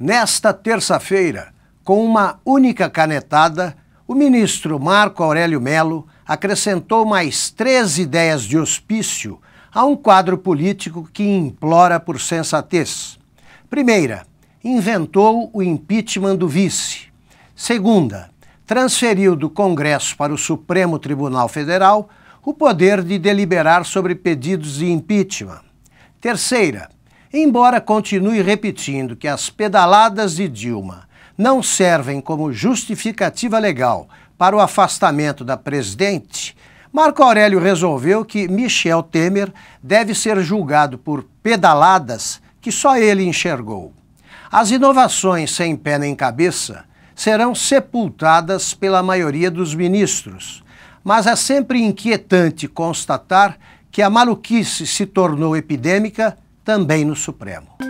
Nesta terça-feira, com uma única canetada, o ministro Marco Aurélio Melo acrescentou mais três ideias de hospício a um quadro político que implora por sensatez. Primeira, inventou o impeachment do vice. Segunda, transferiu do Congresso para o Supremo Tribunal Federal o poder de deliberar sobre pedidos de impeachment. Terceira, Embora continue repetindo que as pedaladas de Dilma não servem como justificativa legal para o afastamento da presidente, Marco Aurélio resolveu que Michel Temer deve ser julgado por pedaladas que só ele enxergou. As inovações sem pé nem cabeça serão sepultadas pela maioria dos ministros, mas é sempre inquietante constatar que a maluquice se tornou epidêmica também no Supremo.